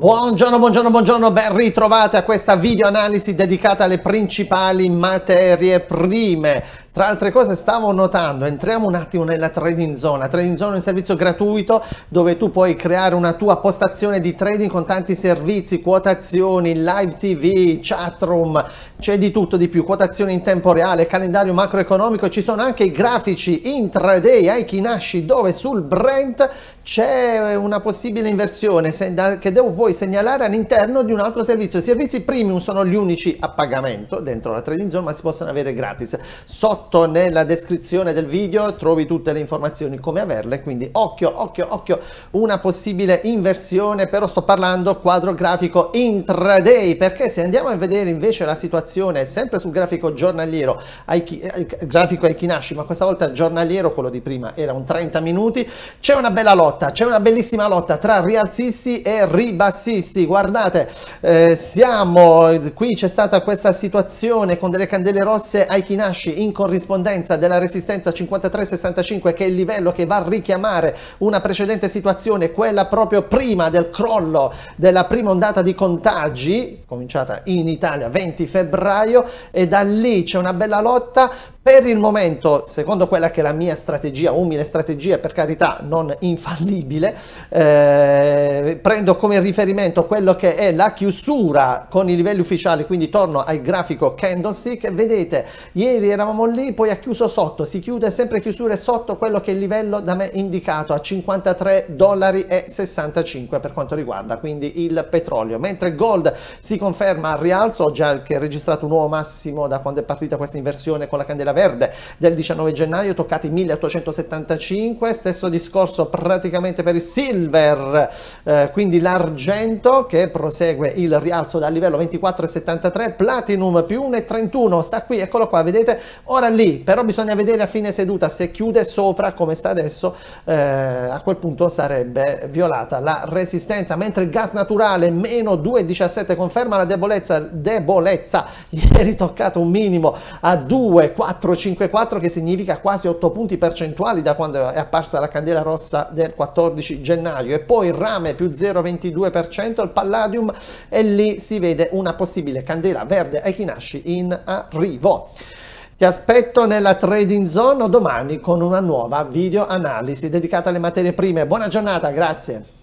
Buongiorno, buongiorno, buongiorno, ben ritrovati a questa video analisi dedicata alle principali materie prime. Tra altre cose stavo notando, entriamo un attimo nella trading zone. Trading zone è un servizio gratuito dove tu puoi creare una tua postazione di trading con tanti servizi, quotazioni, live tv, chat room, c'è di tutto di più, quotazioni in tempo reale, calendario macroeconomico, ci sono anche i grafici intraday, ai chi Aikinashi, dove sul Brent c'è una possibile inversione che devo poi segnalare all'interno di un altro servizio. I servizi premium sono gli unici a pagamento dentro la trading zone, ma si possono avere gratis. Sotto nella descrizione del video trovi tutte le informazioni come averle, quindi occhio, occhio, occhio, una possibile inversione, però sto parlando quadro grafico intraday, perché se andiamo a vedere invece la situazione sempre sul grafico giornaliero, ai, grafico Aikinashi, ma questa volta giornaliero, quello di prima era un 30 minuti, c'è una bella lotta lotta, c'è una bellissima lotta tra rialzisti e ribassisti, guardate, eh, siamo, qui c'è stata questa situazione con delle candele rosse ai Kinashi in corrispondenza della resistenza 53-65 che è il livello che va a richiamare una precedente situazione, quella proprio prima del crollo della prima ondata di contagi, cominciata in Italia 20 febbraio e da lì c'è una bella lotta per il momento, secondo quella che è la mia strategia, umile strategia, per carità non infallibile, eh, prendo come riferimento quello che è la chiusura con i livelli ufficiali, quindi torno al grafico candlestick. Vedete, ieri eravamo lì, poi ha chiuso sotto, si chiude sempre chiusure sotto quello che è il livello da me indicato a 53 dollari e 65 per quanto riguarda quindi il petrolio, mentre il gold si conferma al rialzo, ho già che registrato un nuovo massimo da quando è partita questa inversione con la candela bandiera verde del 19 gennaio, toccati 1875, stesso discorso praticamente per il silver, eh, quindi l'argento che prosegue il rialzo dal livello 24,73, platinum più 1,31, sta qui, eccolo qua, vedete, ora lì, però bisogna vedere a fine seduta se chiude sopra come sta adesso, eh, a quel punto sarebbe violata la resistenza, mentre il gas naturale meno 2,17 conferma la debolezza, debolezza, ieri toccato un minimo a 2,4 454 che significa quasi 8 punti percentuali da quando è apparsa la candela rossa del 14 gennaio e poi il rame più 0,22% al palladium e lì si vede una possibile candela verde ai chinasci in arrivo. Ti aspetto nella trading zone domani con una nuova video analisi dedicata alle materie prime. Buona giornata, grazie.